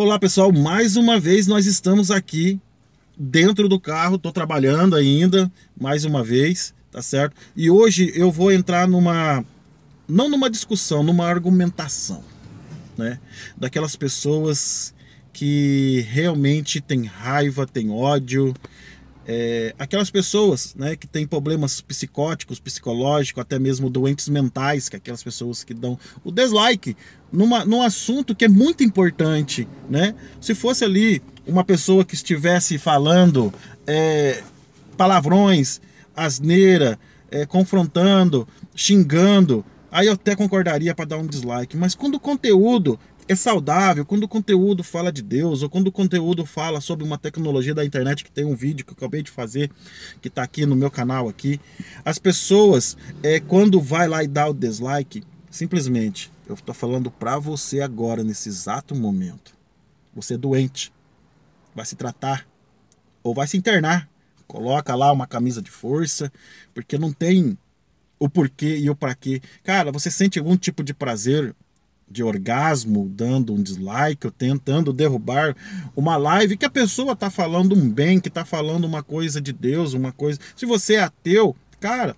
Olá pessoal, mais uma vez nós estamos aqui dentro do carro, estou trabalhando ainda, mais uma vez, tá certo? E hoje eu vou entrar numa, não numa discussão, numa argumentação, né? Daquelas pessoas que realmente tem raiva, tem ódio, é, aquelas pessoas né, que têm problemas psicóticos, psicológicos, até mesmo doentes mentais, que é aquelas pessoas que dão o dislike numa, num assunto que é muito importante. Né? Se fosse ali uma pessoa que estivesse falando é, palavrões, asneira, é, confrontando, xingando, aí eu até concordaria para dar um dislike. Mas quando o conteúdo é saudável quando o conteúdo fala de Deus ou quando o conteúdo fala sobre uma tecnologia da internet que tem um vídeo que eu acabei de fazer que está aqui no meu canal aqui. As pessoas é quando vai lá e dá o dislike, simplesmente eu estou falando para você agora nesse exato momento. Você é doente, vai se tratar ou vai se internar. Coloca lá uma camisa de força, porque não tem o porquê e o para quê. Cara, você sente algum tipo de prazer de orgasmo, dando um dislike ou tentando derrubar uma live que a pessoa está falando um bem, que está falando uma coisa de Deus, uma coisa. Se você é ateu, cara,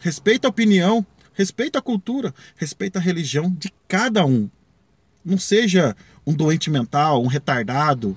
respeita a opinião, respeita a cultura, respeita a religião de cada um. Não seja um doente mental, um retardado,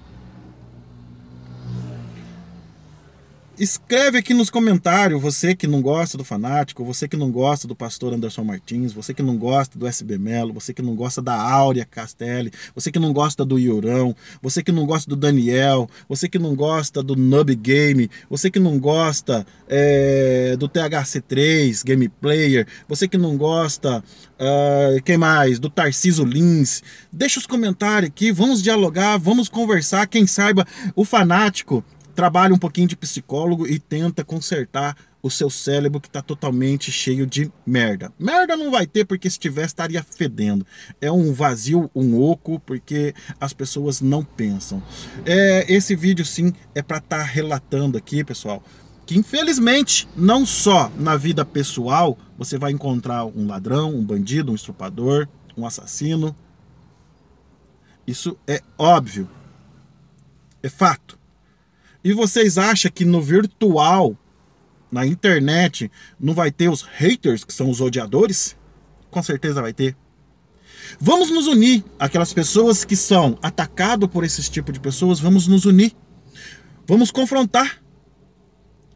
Escreve aqui nos comentários, você que não gosta do Fanático, você que não gosta do pastor Anderson Martins, você que não gosta do SB Melo, você que não gosta da Áurea Castelli, você que não gosta do Iurão, você que não gosta do Daniel, você que não gosta do Nub Game, você que não gosta é, do THC3 Game Player, você que não gosta, uh, quem mais? Do Tarciso Lins. Deixa os comentários aqui, vamos dialogar, vamos conversar. Quem saiba, o Fanático trabalha um pouquinho de psicólogo e tenta consertar o seu cérebro que está totalmente cheio de merda. Merda não vai ter porque se tiver estaria fedendo. É um vazio, um oco, porque as pessoas não pensam. É, esse vídeo sim é para estar tá relatando aqui, pessoal, que infelizmente não só na vida pessoal você vai encontrar um ladrão, um bandido, um estrupador, um assassino. Isso é óbvio. É fato. E vocês acham que no virtual, na internet, não vai ter os haters, que são os odiadores? Com certeza vai ter. Vamos nos unir, aquelas pessoas que são atacadas por esse tipo de pessoas, vamos nos unir. Vamos confrontar.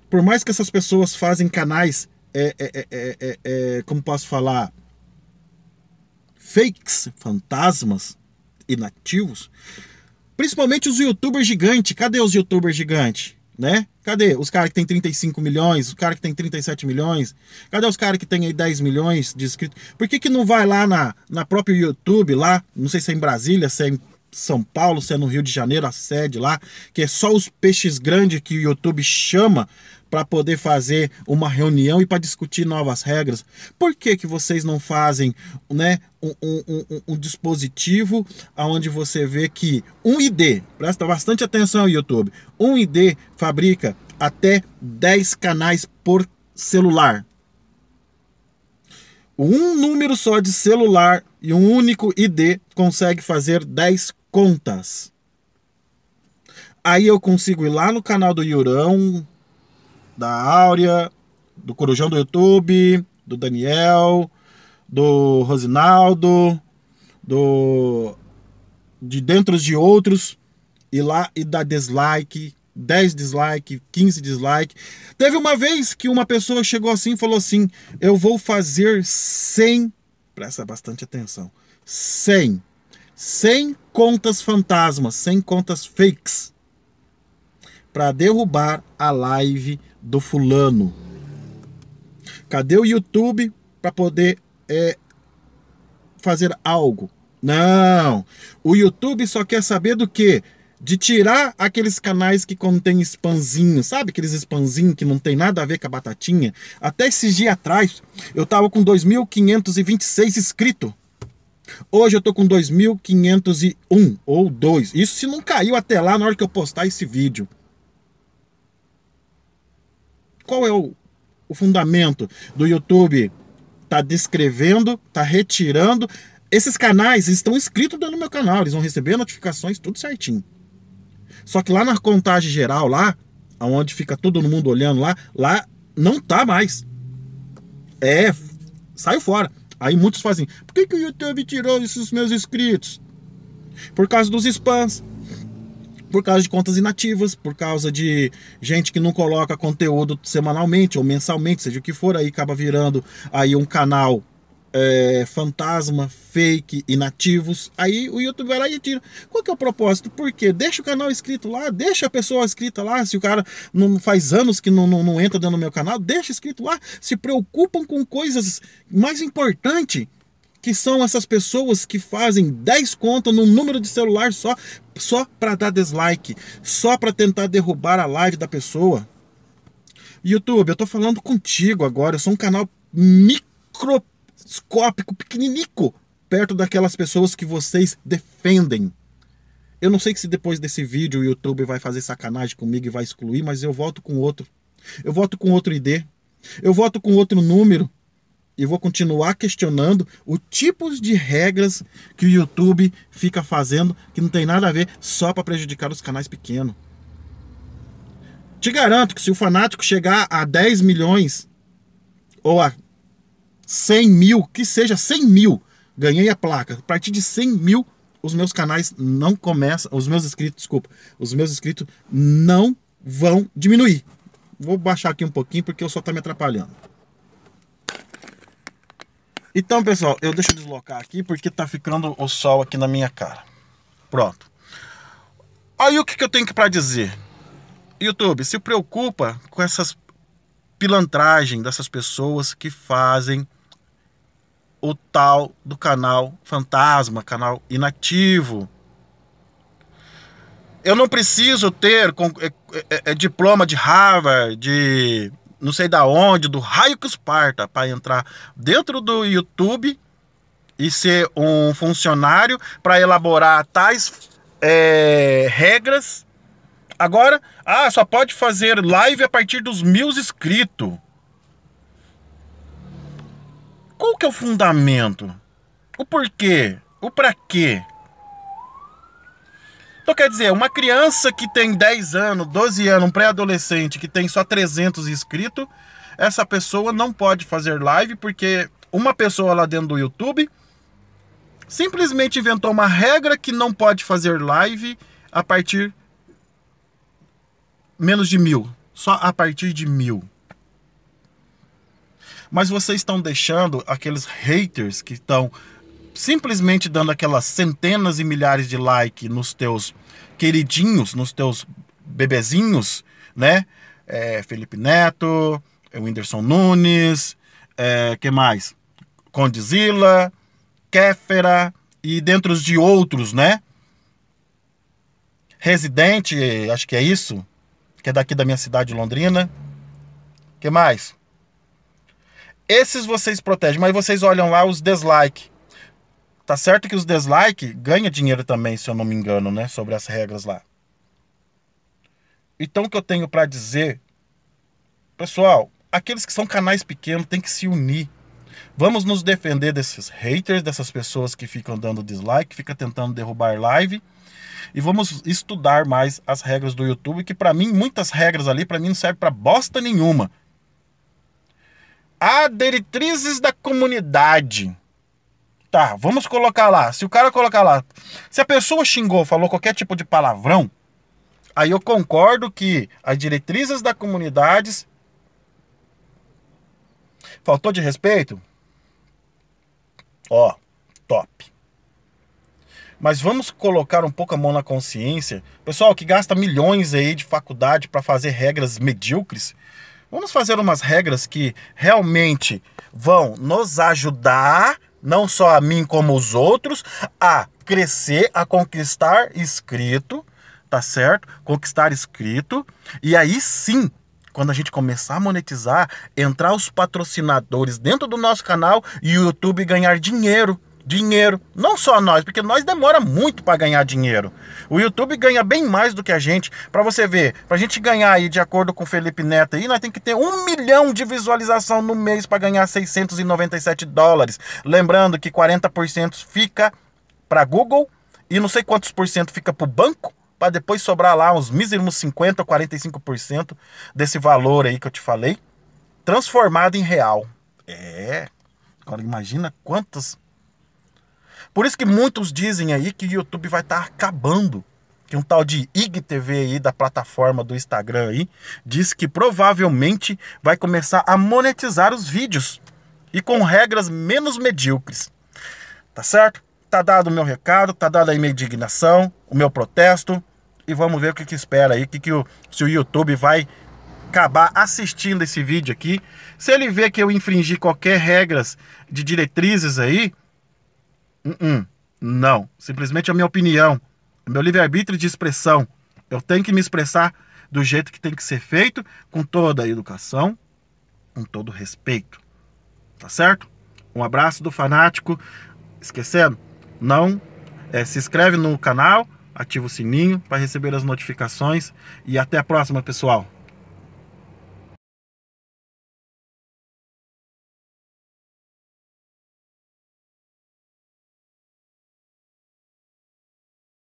Por mais que essas pessoas fazem canais, é, é, é, como posso falar, fakes, fantasmas, inativos, Principalmente os youtubers gigantes. Cadê os youtubers gigantes? Né? Cadê os caras que tem 35 milhões, o cara que tem 37 milhões? Cadê os caras que tem aí 10 milhões de inscritos? Por que, que não vai lá na, na própria YouTube, lá, não sei se é em Brasília, se é em São Paulo, se é no Rio de Janeiro, a sede lá, que é só os peixes grandes que o YouTube chama para poder fazer uma reunião e para discutir novas regras? Por que, que vocês não fazem né, um, um, um, um dispositivo onde você vê que um ID, presta bastante atenção YouTube, um ID fabrica até 10 canais por celular. Um número só de celular e um único ID consegue fazer 10 contas. Aí eu consigo ir lá no canal do Yurão, da Áurea, do Corujão do YouTube, do Daniel, do Rosinaldo, do de dentro de outros e lá e dá dislike, 10 dislike, 15 dislike. Teve uma vez que uma pessoa chegou assim e falou assim: "Eu vou fazer 100, presta bastante atenção. 100 100 contas fantasmas, 100 contas fakes para derrubar a live do fulano? Cadê o YouTube para poder é, fazer algo? Não! O YouTube só quer saber do quê? De tirar aqueles canais que contêm spamzinho, sabe? Aqueles spamzinho que não tem nada a ver com a batatinha. Até esses dias atrás, eu tava com 2.526 inscritos. Hoje eu tô com 2.501 ou 2. Isso se não caiu até lá na hora que eu postar esse vídeo qual é o, o fundamento do YouTube? Tá descrevendo, tá retirando. Esses canais estão inscritos no meu canal, eles vão receber notificações, tudo certinho. Só que lá na contagem geral, lá, aonde fica todo mundo olhando lá, lá não tá mais. É, saiu fora. Aí muitos fazem, por que, que o YouTube tirou esses meus inscritos? Por causa dos spams por causa de contas inativas, por causa de gente que não coloca conteúdo semanalmente ou mensalmente, seja o que for, aí acaba virando aí um canal é, fantasma, fake, inativos. Aí o YouTube vai lá e tira. Qual que é o propósito? Porque deixa o canal inscrito lá, deixa a pessoa inscrita lá. Se o cara não faz anos que não, não, não entra dentro do meu canal, deixa inscrito lá. Se preocupam com coisas mais importantes que são essas pessoas que fazem 10 contas num número de celular só, só para dar dislike, só para tentar derrubar a live da pessoa. YouTube, eu tô falando contigo agora, eu sou um canal microscópico, pequeninico, perto daquelas pessoas que vocês defendem. Eu não sei se depois desse vídeo o YouTube vai fazer sacanagem comigo e vai excluir, mas eu volto com outro. Eu volto com outro ID. Eu volto com outro número e vou continuar questionando o tipo de regras que o YouTube fica fazendo que não tem nada a ver só para prejudicar os canais pequenos. Te garanto que se o fanático chegar a 10 milhões ou a 100 mil, que seja 100 mil, ganhei a placa. A partir de 100 mil, os meus canais não começam, os meus inscritos, desculpa, os meus inscritos não vão diminuir. Vou baixar aqui um pouquinho porque o sol está me atrapalhando. Então, pessoal, eu deixo deslocar aqui porque tá ficando o sol aqui na minha cara. Pronto. Aí o que, que eu tenho para dizer? YouTube, se preocupa com essas pilantragem dessas pessoas que fazem o tal do canal fantasma, canal inativo. Eu não preciso ter é, é, é, diploma de Harvard, de não sei da onde, do raio que os parta, para entrar dentro do YouTube e ser um funcionário para elaborar tais é, regras. Agora, ah, só pode fazer live a partir dos mil inscritos. Qual que é o fundamento? O porquê? O para quê? Então, quer dizer, uma criança que tem 10 anos, 12 anos, um pré-adolescente que tem só 300 inscritos, essa pessoa não pode fazer live porque uma pessoa lá dentro do YouTube simplesmente inventou uma regra que não pode fazer live a partir menos de mil, só a partir de mil. Mas vocês estão deixando aqueles haters que estão simplesmente dando aquelas centenas e milhares de likes nos teus queridinhos, nos teus bebezinhos, né? É, Felipe Neto, é, Whindersson Nunes, é, que mais? Condizila, Kéfera e dentro de outros, né? Residente, acho que é isso, que é daqui da minha cidade, Londrina. que mais? Esses vocês protegem, mas vocês olham lá os dislike. Tá certo que os dislike ganha dinheiro também, se eu não me engano, né? Sobre as regras lá. Então o que eu tenho para dizer, pessoal, aqueles que são canais pequenos têm que se unir. Vamos nos defender desses haters, dessas pessoas que ficam dando dislike, fica tentando derrubar live. E vamos estudar mais as regras do YouTube, que para mim muitas regras ali para mim não serve para bosta nenhuma. Há diretrizes da comunidade. Tá, vamos colocar lá. Se o cara colocar lá. Se a pessoa xingou, falou qualquer tipo de palavrão, aí eu concordo que as diretrizes da comunidades. Faltou de respeito? Ó, top. Mas vamos colocar um pouco a mão na consciência. Pessoal que gasta milhões aí de faculdade para fazer regras medíocres, vamos fazer umas regras que realmente vão nos ajudar não só a mim como os outros, a crescer, a conquistar escrito, tá certo? Conquistar escrito. E aí sim, quando a gente começar a monetizar, entrar os patrocinadores dentro do nosso canal e o YouTube ganhar dinheiro dinheiro. Não só nós, porque nós demora muito para ganhar dinheiro. O YouTube ganha bem mais do que a gente. Para você ver, para a gente ganhar aí, de acordo com o Felipe Neto, aí, nós tem que ter um milhão de visualização no mês para ganhar 697 dólares. Lembrando que 40% fica para Google e não sei quantos por cento fica para o banco para depois sobrar lá uns míseros 50 ou 45% desse valor aí que eu te falei, transformado em real. É. Agora imagina quantas por isso que muitos dizem aí que o YouTube vai estar tá acabando. Que um tal de IGTV aí da plataforma do Instagram aí diz que provavelmente vai começar a monetizar os vídeos e com regras menos medíocres. Tá certo? Tá dado o meu recado, tá dada a minha indignação, o meu protesto e vamos ver o que, que espera aí, que que o, se o YouTube vai acabar assistindo esse vídeo aqui. Se ele vê que eu infringi qualquer regras de diretrizes aí, Uh -uh. Não. Simplesmente a minha opinião. meu livre-arbítrio de expressão. Eu tenho que me expressar do jeito que tem que ser feito, com toda a educação, com todo o respeito. Tá certo? Um abraço do fanático. Esquecendo, não é, se inscreve no canal, ativa o sininho para receber as notificações e até a próxima, pessoal.